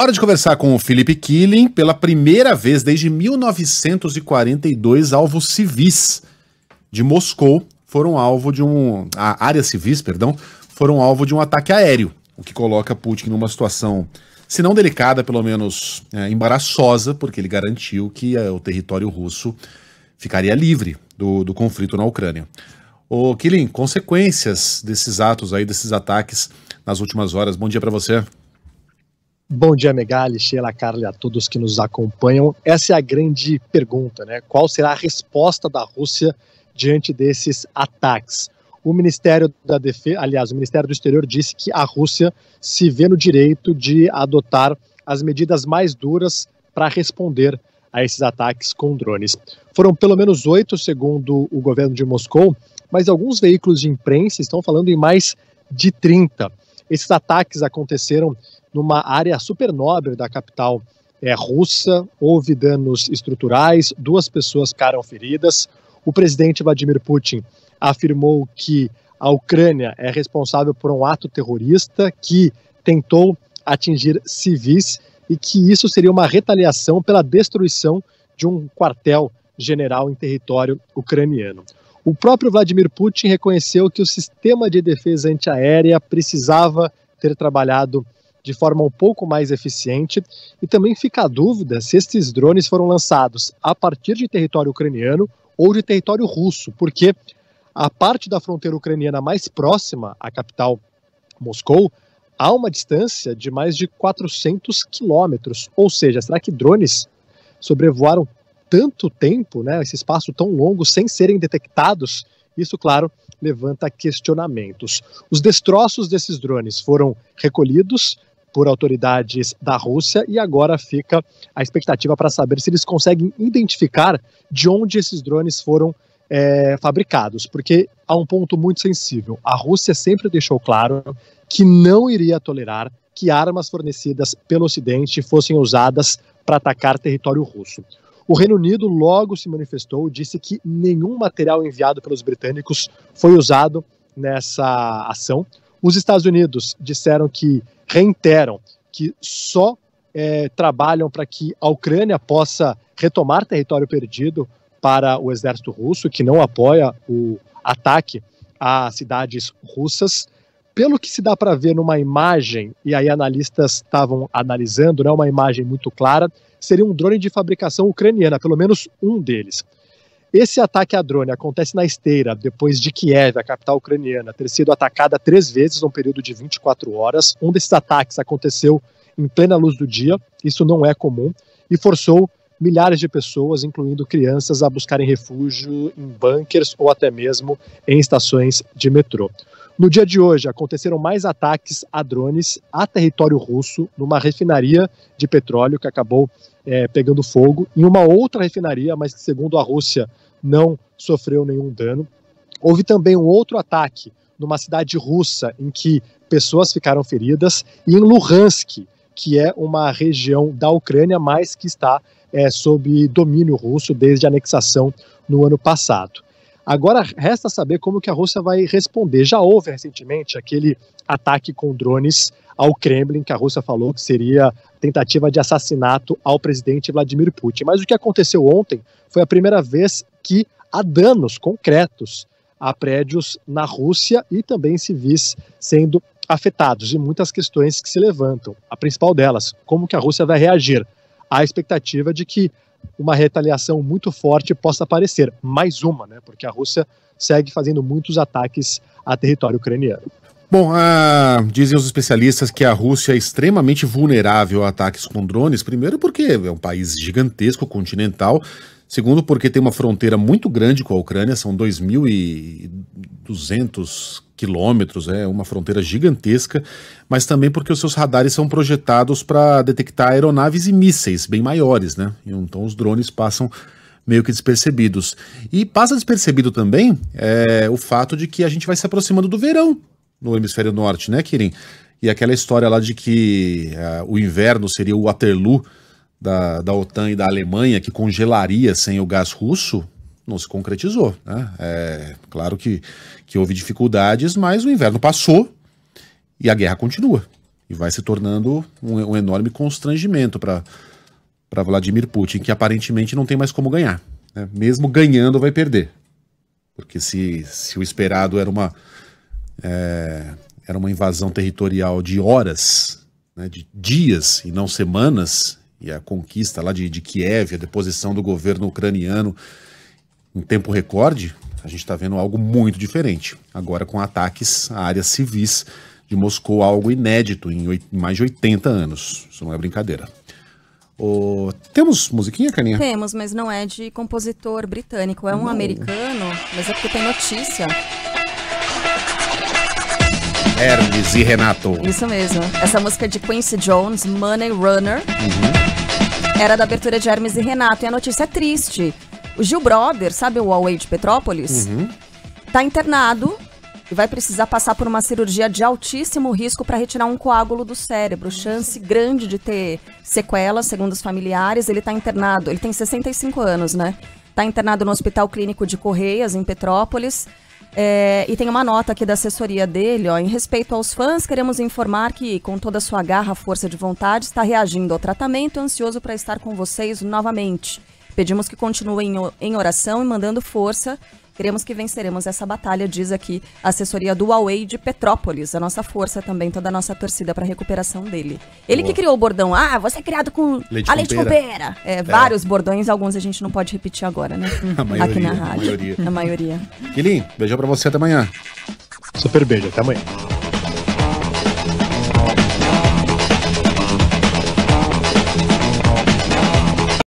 Hora de conversar com o Felipe Killing, pela primeira vez desde 1942, alvos civis de Moscou foram alvo de um. A área civis, perdão, foram alvo de um ataque aéreo, o que coloca Putin numa situação, se não delicada, pelo menos é, embaraçosa, porque ele garantiu que é, o território russo ficaria livre do, do conflito na Ucrânia. O Killing, consequências desses atos aí, desses ataques nas últimas horas. Bom dia para você. Bom dia, Megali, Sheila, Carla e a todos que nos acompanham. Essa é a grande pergunta, né? Qual será a resposta da Rússia diante desses ataques? O Ministério da Defesa, aliás, o Ministério do Exterior disse que a Rússia se vê no direito de adotar as medidas mais duras para responder a esses ataques com drones. Foram pelo menos oito, segundo o governo de Moscou, mas alguns veículos de imprensa estão falando em mais de 30. Esses ataques aconteceram numa área super nobre da capital é, russa, houve danos estruturais, duas pessoas ficaram feridas. O presidente Vladimir Putin afirmou que a Ucrânia é responsável por um ato terrorista que tentou atingir civis e que isso seria uma retaliação pela destruição de um quartel general em território ucraniano. O próprio Vladimir Putin reconheceu que o sistema de defesa antiaérea precisava ter trabalhado de forma um pouco mais eficiente e também fica a dúvida se esses drones foram lançados a partir de território ucraniano ou de território russo, porque a parte da fronteira ucraniana mais próxima à capital Moscou há uma distância de mais de 400 quilômetros, ou seja, será que drones sobrevoaram tanto tempo, né, esse espaço tão longo, sem serem detectados, isso, claro, levanta questionamentos. Os destroços desses drones foram recolhidos por autoridades da Rússia e agora fica a expectativa para saber se eles conseguem identificar de onde esses drones foram é, fabricados, porque há um ponto muito sensível. A Rússia sempre deixou claro que não iria tolerar que armas fornecidas pelo Ocidente fossem usadas para atacar território russo. O Reino Unido logo se manifestou, disse que nenhum material enviado pelos britânicos foi usado nessa ação. Os Estados Unidos disseram que reiteram que só é, trabalham para que a Ucrânia possa retomar território perdido para o exército russo, que não apoia o ataque a cidades russas pelo que se dá para ver numa imagem, e aí analistas estavam analisando, né, uma imagem muito clara, seria um drone de fabricação ucraniana, pelo menos um deles. Esse ataque a drone acontece na esteira, depois de Kiev, a capital ucraniana, ter sido atacada três vezes num período de 24 horas. Um desses ataques aconteceu em plena luz do dia, isso não é comum, e forçou milhares de pessoas, incluindo crianças, a buscarem refúgio em bunkers ou até mesmo em estações de metrô. No dia de hoje, aconteceram mais ataques a drones a território russo, numa refinaria de petróleo que acabou é, pegando fogo, em uma outra refinaria, mas que, segundo a Rússia, não sofreu nenhum dano. Houve também um outro ataque numa cidade russa em que pessoas ficaram feridas, e em Luhansk, que é uma região da Ucrânia, mas que está é, sob domínio russo desde a anexação no ano passado. Agora resta saber como que a Rússia vai responder. Já houve recentemente aquele ataque com drones ao Kremlin, que a Rússia falou que seria tentativa de assassinato ao presidente Vladimir Putin. Mas o que aconteceu ontem foi a primeira vez que há danos concretos a prédios na Rússia e também civis sendo afetados e muitas questões que se levantam. A principal delas, como que a Rússia vai reagir? a expectativa de que uma retaliação muito forte possa aparecer, mais uma, né, porque a Rússia segue fazendo muitos ataques a território ucraniano. Bom, ah, dizem os especialistas que a Rússia é extremamente vulnerável a ataques com drones, primeiro porque é um país gigantesco, continental, Segundo, porque tem uma fronteira muito grande com a Ucrânia, são 2.200 quilômetros, é uma fronteira gigantesca, mas também porque os seus radares são projetados para detectar aeronaves e mísseis bem maiores, né? Então os drones passam meio que despercebidos. E passa despercebido também é, o fato de que a gente vai se aproximando do verão no hemisfério norte, né, Kirin? E aquela história lá de que uh, o inverno seria o Waterloo da, da OTAN e da Alemanha que congelaria sem o gás russo não se concretizou. Né? É, claro que, que houve dificuldades, mas o inverno passou e a guerra continua. E vai se tornando um, um enorme constrangimento para Vladimir Putin, que aparentemente não tem mais como ganhar. Né? Mesmo ganhando, vai perder. Porque se, se o esperado era uma, é, era uma invasão territorial de horas, né, de dias e não semanas, e a conquista lá de, de Kiev, a deposição do governo ucraniano em tempo recorde, a gente está vendo algo muito diferente. Agora com ataques a áreas civis de Moscou, algo inédito em, oito, em mais de 80 anos. Isso não é brincadeira. Oh, temos musiquinha, Caninha? Temos, mas não é de compositor britânico, é um não. americano, mas é porque tem notícia. Hermes e Renato. Isso mesmo. Essa música é de Quincy Jones, Money Runner. Uhum. Era da abertura de Hermes e Renato. E a notícia é triste. O Gil Brother, sabe o Huawei de Petrópolis? Uhum. Tá internado e vai precisar passar por uma cirurgia de altíssimo risco para retirar um coágulo do cérebro. Chance grande de ter sequelas, segundo os familiares. Ele está internado, ele tem 65 anos, né? Está internado no Hospital Clínico de Correias, em Petrópolis. É, e tem uma nota aqui da assessoria dele, ó. Em respeito aos fãs, queremos informar que, com toda a sua garra, força de vontade, está reagindo ao tratamento, ansioso para estar com vocês novamente. Pedimos que continuem em oração e mandando força Cremos que venceremos essa batalha, diz aqui a assessoria do Huawei de Petrópolis. A nossa força também, toda a nossa torcida para a recuperação dele. Ele Boa. que criou o bordão. Ah, você é criado com leite a leite com pera. É, é, Vários bordões, alguns a gente não pode repetir agora, né? Maioria, aqui na rádio. A maioria. A maioria. Guilin, beijão para você até amanhã. Super beijo, até amanhã.